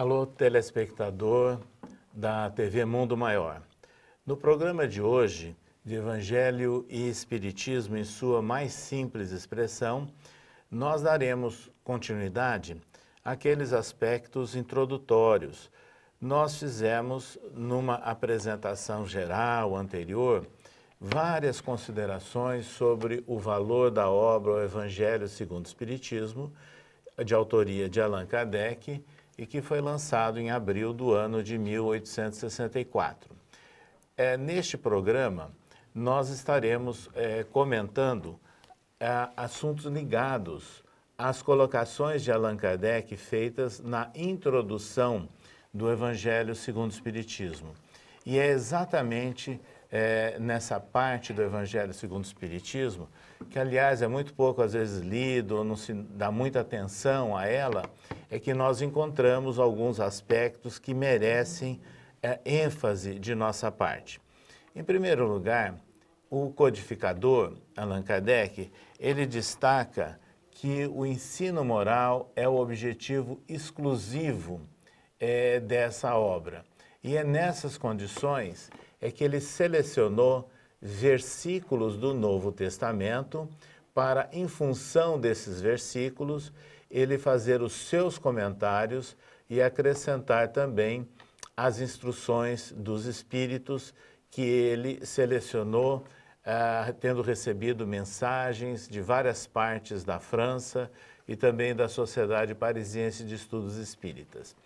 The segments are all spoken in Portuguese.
Alô, telespectador da TV Mundo Maior. No programa de hoje, de Evangelho e Espiritismo em sua mais simples expressão, nós daremos continuidade àqueles aspectos introdutórios. Nós fizemos, numa apresentação geral anterior, várias considerações sobre o valor da obra O Evangelho segundo o Espiritismo, de autoria de Allan Kardec e que foi lançado em abril do ano de 1864. É, neste programa, nós estaremos é, comentando é, assuntos ligados às colocações de Allan Kardec feitas na introdução do Evangelho segundo o Espiritismo. E é exatamente é, nessa parte do Evangelho segundo o Espiritismo, que aliás é muito pouco às vezes lido, ou não se dá muita atenção a ela, é que nós encontramos alguns aspectos que merecem é, ênfase de nossa parte. Em primeiro lugar, o codificador, Allan Kardec, ele destaca que o ensino moral é o objetivo exclusivo é, dessa obra. E é nessas condições é que ele selecionou versículos do Novo Testamento para, em função desses versículos, ele fazer os seus comentários e acrescentar também as instruções dos Espíritos que ele selecionou, ah, tendo recebido mensagens de várias partes da França e também da Sociedade Parisiense de Estudos Espíritas.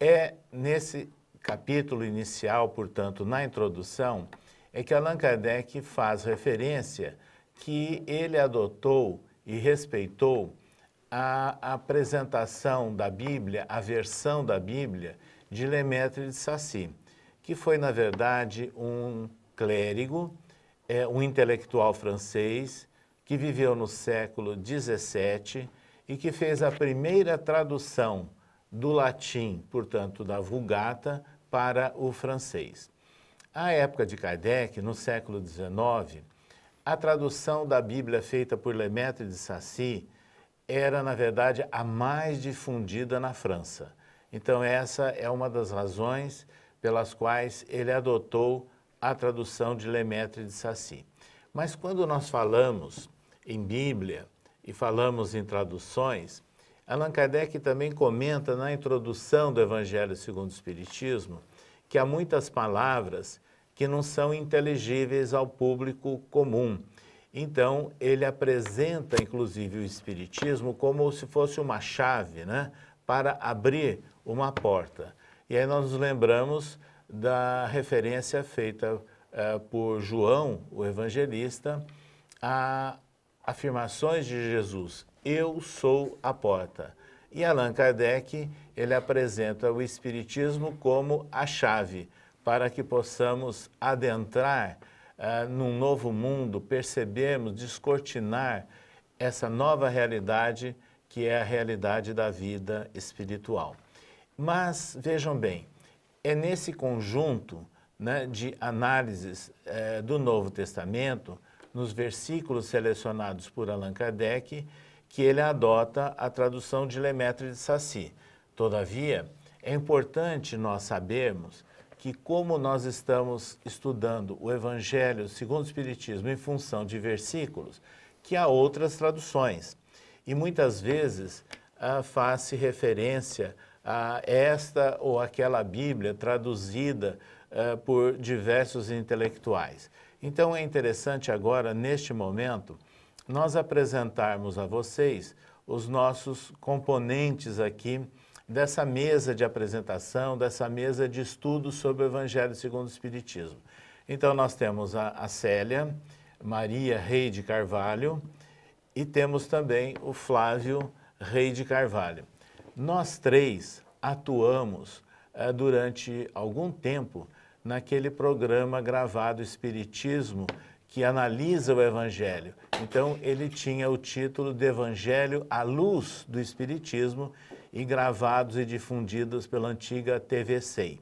É nesse capítulo inicial, portanto, na introdução, é que Allan Kardec faz referência que ele adotou e respeitou a apresentação da Bíblia, a versão da Bíblia de Lemaitre de Sacy, que foi, na verdade, um clérigo, é, um intelectual francês, que viveu no século XVII e que fez a primeira tradução do latim, portanto, da Vulgata, para o francês. À época de Kardec, no século XIX, a tradução da Bíblia feita por Lemaitre de Sacy era, na verdade, a mais difundida na França. Então, essa é uma das razões pelas quais ele adotou a tradução de Lemaitre de Sacy. Mas quando nós falamos em Bíblia e falamos em traduções, Allan Kardec também comenta na introdução do Evangelho segundo o Espiritismo que há muitas palavras que não são inteligíveis ao público comum. Então, ele apresenta, inclusive, o Espiritismo como se fosse uma chave né, para abrir uma porta. E aí nós nos lembramos da referência feita eh, por João, o evangelista, a afirmações de Jesus eu sou a porta. E Allan Kardec, ele apresenta o espiritismo como a chave para que possamos adentrar uh, num novo mundo, percebermos, descortinar essa nova realidade que é a realidade da vida espiritual. Mas vejam bem, é nesse conjunto né, de análises eh, do Novo Testamento, nos versículos selecionados por Allan Kardec, que ele adota a tradução de Lemaitre de Sacy. Todavia, é importante nós sabermos que como nós estamos estudando o Evangelho segundo o Espiritismo em função de versículos, que há outras traduções. E muitas vezes ah, faz-se referência a esta ou aquela Bíblia traduzida ah, por diversos intelectuais. Então é interessante agora, neste momento, nós apresentarmos a vocês os nossos componentes aqui dessa mesa de apresentação, dessa mesa de estudo sobre o Evangelho segundo o Espiritismo. Então, nós temos a, a Célia, Maria Rei de Carvalho e temos também o Flávio Rei de Carvalho. Nós três atuamos eh, durante algum tempo naquele programa gravado Espiritismo que analisa o Evangelho. Então, ele tinha o título de Evangelho à Luz do Espiritismo e gravados e difundidos pela antiga TVC.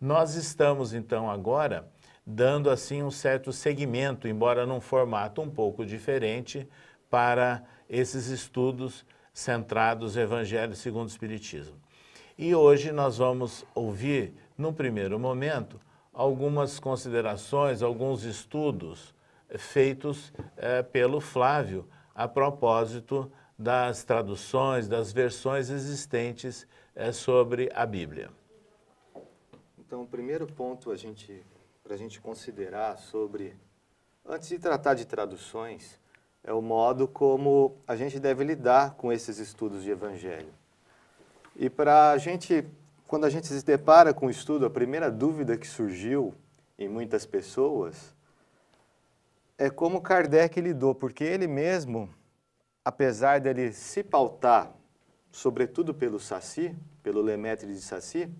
Nós estamos, então, agora dando assim um certo segmento, embora num formato um pouco diferente, para esses estudos centrados no Evangelho segundo o Espiritismo. E hoje nós vamos ouvir, num primeiro momento, algumas considerações, alguns estudos feitos é, pelo Flávio a propósito das traduções, das versões existentes é, sobre a Bíblia. Então, o primeiro ponto a gente, para a gente considerar sobre, antes de tratar de traduções, é o modo como a gente deve lidar com esses estudos de Evangelho. E para a gente, quando a gente se depara com o estudo, a primeira dúvida que surgiu em muitas pessoas é como Kardec lidou, porque ele mesmo, apesar dele se pautar, sobretudo pelo Saci, pelo Lemaitre de Saci,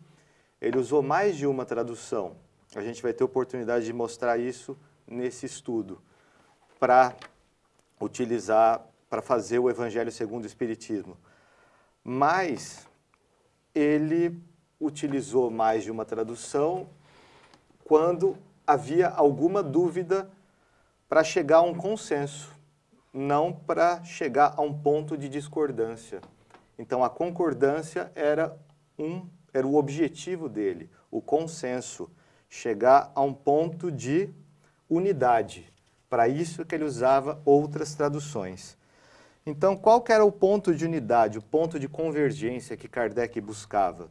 ele usou mais de uma tradução. A gente vai ter oportunidade de mostrar isso nesse estudo, para utilizar, para fazer o Evangelho segundo o Espiritismo. Mas ele utilizou mais de uma tradução quando havia alguma dúvida para chegar a um consenso, não para chegar a um ponto de discordância. Então a concordância era um era o objetivo dele, o consenso, chegar a um ponto de unidade. Para isso que ele usava outras traduções. Então, qual que era o ponto de unidade, o ponto de convergência que Kardec buscava?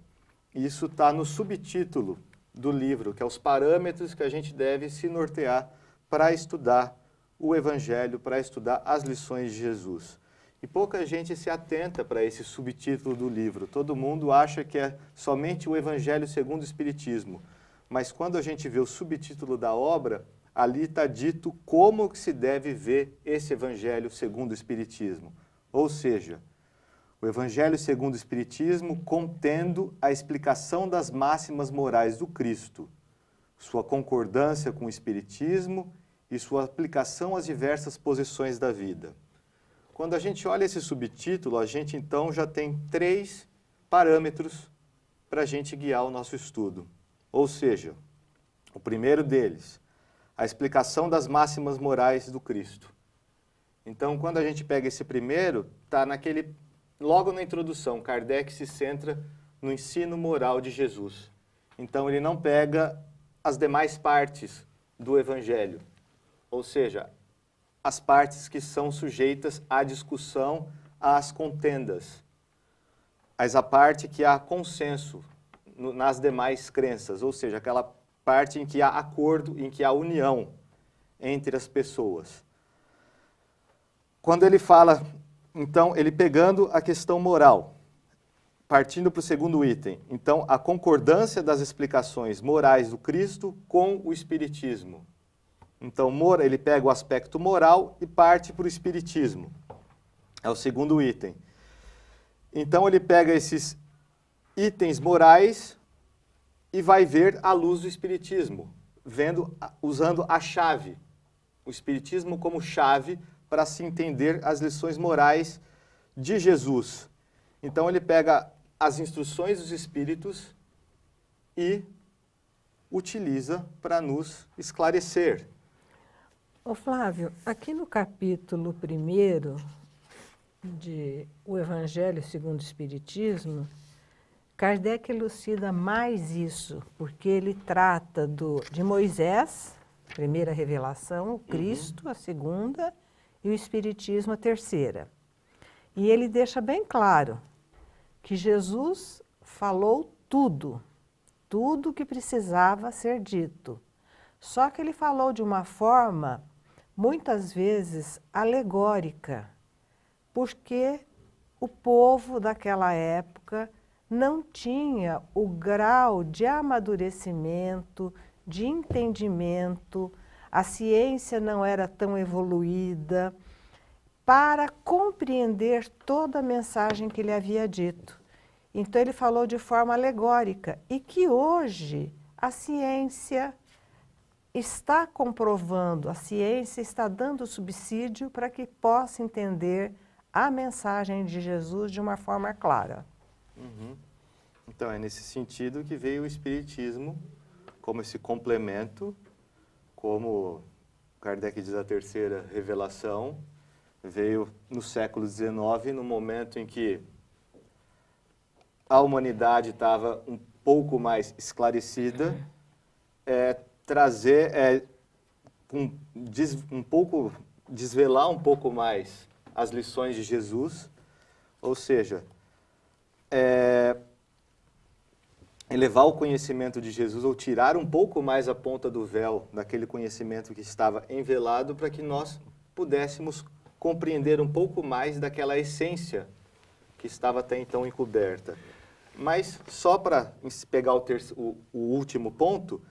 Isso está no subtítulo do livro, que é os parâmetros que a gente deve se nortear para estudar o Evangelho, para estudar as lições de Jesus. E pouca gente se atenta para esse subtítulo do livro. Todo mundo acha que é somente o Evangelho segundo o Espiritismo. Mas quando a gente vê o subtítulo da obra, ali está dito como que se deve ver esse Evangelho segundo o Espiritismo. Ou seja, o Evangelho segundo o Espiritismo contendo a explicação das máximas morais do Cristo sua concordância com o Espiritismo e sua aplicação às diversas posições da vida. Quando a gente olha esse subtítulo, a gente então já tem três parâmetros para a gente guiar o nosso estudo. Ou seja, o primeiro deles, a explicação das máximas morais do Cristo. Então, quando a gente pega esse primeiro, está naquele logo na introdução, Kardec se centra no ensino moral de Jesus. Então, ele não pega as demais partes do Evangelho, ou seja, as partes que são sujeitas à discussão, às contendas, mas a parte que há consenso no, nas demais crenças, ou seja, aquela parte em que há acordo, em que há união entre as pessoas. Quando ele fala, então, ele pegando a questão moral, partindo para o segundo item. Então, a concordância das explicações morais do Cristo com o Espiritismo. Então, ele pega o aspecto moral e parte para o Espiritismo. É o segundo item. Então, ele pega esses itens morais e vai ver à luz do Espiritismo, vendo, usando a chave, o Espiritismo como chave para se entender as lições morais de Jesus. Então, ele pega as instruções dos espíritos e utiliza para nos esclarecer. Ô Flávio, aqui no capítulo 1 de O Evangelho segundo o Espiritismo, Kardec elucida mais isso, porque ele trata do, de Moisés, primeira revelação, o Cristo, uhum. a segunda, e o Espiritismo, a terceira. E ele deixa bem claro que Jesus falou tudo, tudo que precisava ser dito. Só que ele falou de uma forma muitas vezes alegórica, porque o povo daquela época não tinha o grau de amadurecimento, de entendimento, a ciência não era tão evoluída, para compreender toda a mensagem que ele havia dito. Então, ele falou de forma alegórica e que hoje a ciência está comprovando, a ciência está dando subsídio para que possa entender a mensagem de Jesus de uma forma clara. Uhum. Então, é nesse sentido que veio o Espiritismo como esse complemento, como Kardec diz a terceira revelação, veio no século XIX, no momento em que a humanidade estava um pouco mais esclarecida, é, trazer, é, um, des, um pouco, desvelar um pouco mais as lições de Jesus, ou seja, é, elevar o conhecimento de Jesus ou tirar um pouco mais a ponta do véu daquele conhecimento que estava envelado para que nós pudéssemos compreender um pouco mais daquela essência que estava até então encoberta. Mas só para pegar o, o, o último ponto,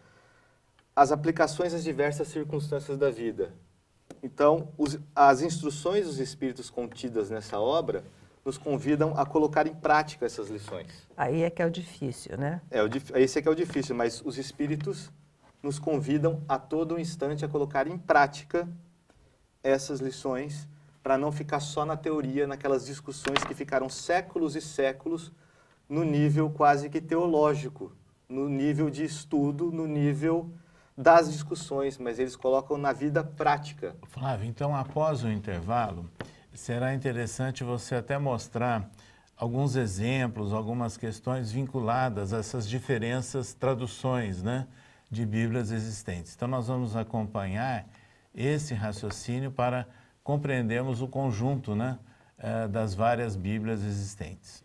as aplicações às diversas circunstâncias da vida. Então, os, as instruções dos espíritos contidas nessa obra nos convidam a colocar em prática essas lições. Aí é que é o difícil, né? É, o, esse é que é o difícil, mas os espíritos nos convidam a todo instante a colocar em prática essas lições para não ficar só na teoria, naquelas discussões que ficaram séculos e séculos no nível quase que teológico, no nível de estudo, no nível das discussões, mas eles colocam na vida prática. Flávio, então após o intervalo, será interessante você até mostrar alguns exemplos, algumas questões vinculadas a essas diferenças traduções, né, de Bíblias existentes. Então nós vamos acompanhar esse raciocínio para compreendemos o conjunto né, eh, das várias Bíblias existentes.